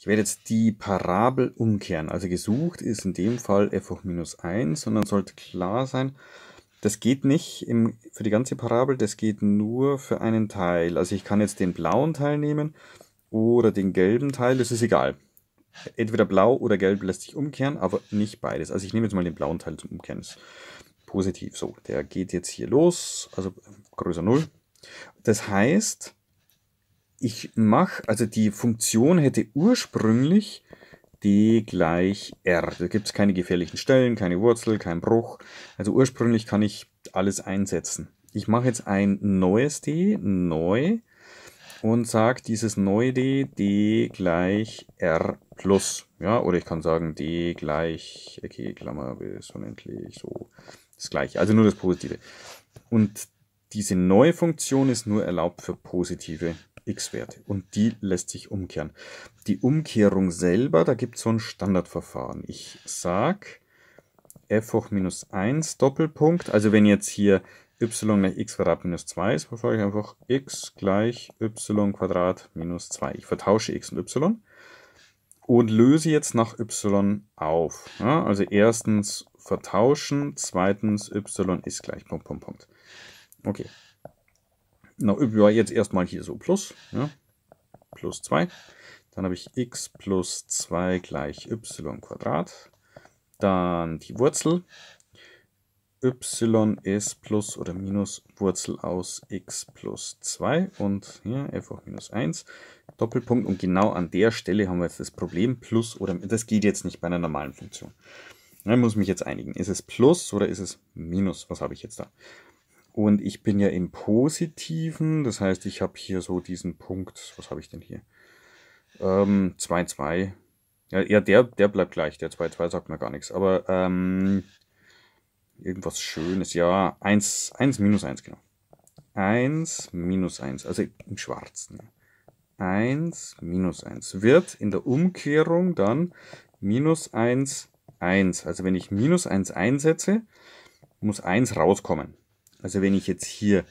Ich werde jetzt die Parabel umkehren. Also gesucht ist in dem Fall f hoch minus 1 und dann sollte klar sein, das geht nicht im, für die ganze Parabel, das geht nur für einen Teil. Also ich kann jetzt den blauen Teil nehmen oder den gelben Teil, das ist egal. Entweder blau oder gelb lässt sich umkehren, aber nicht beides. Also ich nehme jetzt mal den blauen Teil zum Umkehren. Das ist positiv. So, der geht jetzt hier los, also größer 0. Das heißt, ich mache, also die Funktion hätte ursprünglich d gleich r. Da gibt es keine gefährlichen Stellen, keine Wurzel, kein Bruch. Also ursprünglich kann ich alles einsetzen. Ich mache jetzt ein neues d, neu, und sage dieses neue d, d gleich r plus. Ja, oder ich kann sagen d gleich, okay, Klammer bis unendlich, so das gleiche. Also nur das Positive. Und diese neue Funktion ist nur erlaubt für positive x-Wert und die lässt sich umkehren. Die Umkehrung selber, da gibt es so ein Standardverfahren. Ich sage f hoch minus 1 Doppelpunkt, also wenn jetzt hier y gleich x Quadrat minus 2 ist, verfolge ich einfach x gleich y Quadrat minus 2. Ich vertausche x und y und löse jetzt nach y auf. Ja, also erstens vertauschen, zweitens y ist gleich Punkt, Punkt, Punkt. Okay, na, y jetzt erstmal hier so plus, ja, plus 2. Dann habe ich x plus 2 gleich y Quadrat. Dann die Wurzel. y ist plus oder minus Wurzel aus x plus 2 und hier f hoch minus 1. Doppelpunkt und genau an der Stelle haben wir jetzt das Problem plus oder das geht jetzt nicht bei einer normalen Funktion. Ich muss mich jetzt einigen. Ist es plus oder ist es minus? Was habe ich jetzt da? Und ich bin ja im Positiven, das heißt, ich habe hier so diesen Punkt, was habe ich denn hier? 2-2. Ähm, ja, ja, der, der bleibt gleich, der 2-2 sagt mir gar nichts. Aber ähm, irgendwas Schönes, ja, 1, 1 minus 1, genau. 1 minus 1, also im Schwarzen. 1 minus 1 wird in der Umkehrung dann minus 1, 1. Also wenn ich minus 1 einsetze, muss 1 rauskommen. Also wenn ich jetzt hier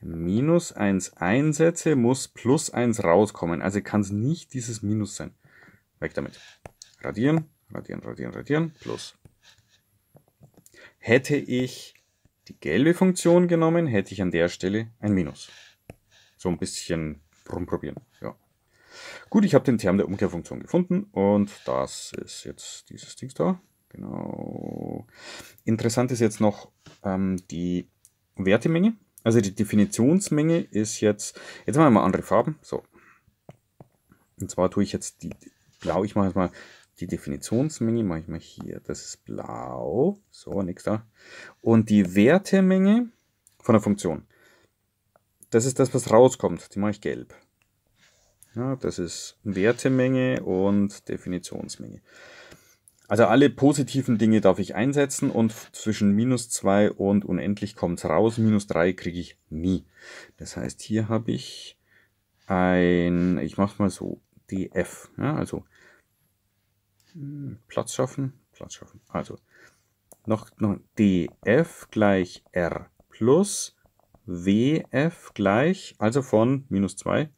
minus 1 einsetze, muss plus 1 rauskommen. Also kann es nicht dieses Minus sein. Weg damit. Radieren, radieren, radieren, radieren, plus. Hätte ich die gelbe Funktion genommen, hätte ich an der Stelle ein Minus. So ein bisschen rumprobieren. Ja. Gut, ich habe den Term der Umkehrfunktion gefunden und das ist jetzt dieses Ding da. Genau. Interessant ist jetzt noch ähm, die Wertemenge. Also die Definitionsmenge ist jetzt, jetzt machen wir mal andere Farben. So. Und zwar tue ich jetzt die, blau, ich mache jetzt mal die Definitionsmenge, mache ich mal hier, das ist blau. So, nix da. Und die Wertemenge von der Funktion. Das ist das, was rauskommt. Die mache ich gelb. Ja, das ist Wertemenge und Definitionsmenge. Also alle positiven Dinge darf ich einsetzen und zwischen minus 2 und unendlich kommt es raus. Minus 3 kriege ich nie. Das heißt, hier habe ich ein, ich mache mal so, df. Ja, also hm, Platz schaffen, Platz schaffen. Also noch, noch df gleich r plus wf gleich, also von minus 2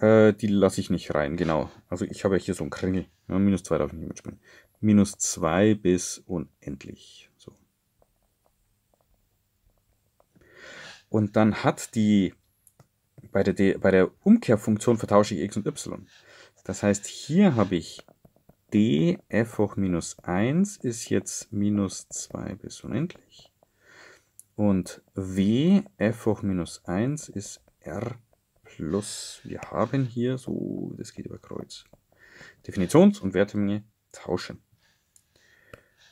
äh, die lasse ich nicht rein, genau. Also ich habe hier so einen Kringel. Ja, minus 2 darf ich nicht mitspielen. Minus 2 bis unendlich. So. Und dann hat die, bei der, bei der Umkehrfunktion vertausche ich x und y. Das heißt, hier habe ich d f hoch minus 1 ist jetzt minus 2 bis unendlich. Und w f hoch minus 1 ist r Plus, Wir haben hier so, das geht über Kreuz. Definitions- und Wertemenge tauschen.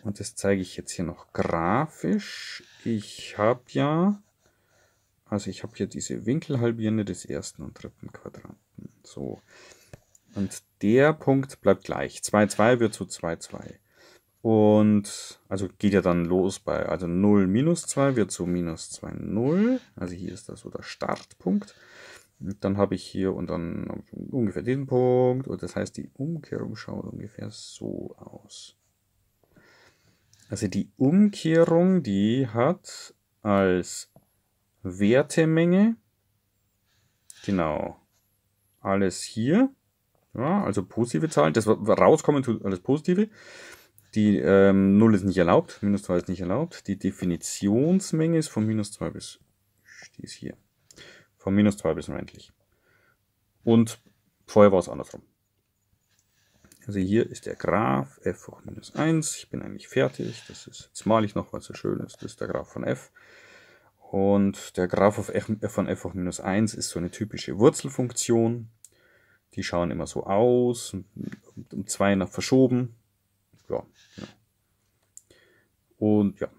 Und das zeige ich jetzt hier noch grafisch. Ich habe ja, also ich habe hier diese Winkelhalbierende des ersten und dritten Quadranten. So. Und der Punkt bleibt gleich. 2, 2 wird zu 2, 2. Und also geht ja dann los bei, also 0 minus 2 wird zu minus 2, 0. Also hier ist das so der Startpunkt. Dann habe ich hier und dann ungefähr diesen Punkt. Und das heißt, die Umkehrung schaut ungefähr so aus. Also die Umkehrung, die hat als Wertemenge, genau, alles hier, ja, also positive Zahlen, das rauskommen tut alles positive. Die ähm, 0 ist nicht erlaubt, minus 2 ist nicht erlaubt. Die Definitionsmenge ist von minus 2 bis, die ist hier von minus 2 bis unendlich. Und vorher war es andersrum. Also hier ist der Graph f hoch minus 1. Ich bin eigentlich fertig. Das ist, jetzt male ich noch, weil es so schön ist. Das ist der Graph von f. Und der Graph von f hoch minus 1 ist so eine typische Wurzelfunktion. Die schauen immer so aus, um 2 nach verschoben. Ja, genau. Und ja,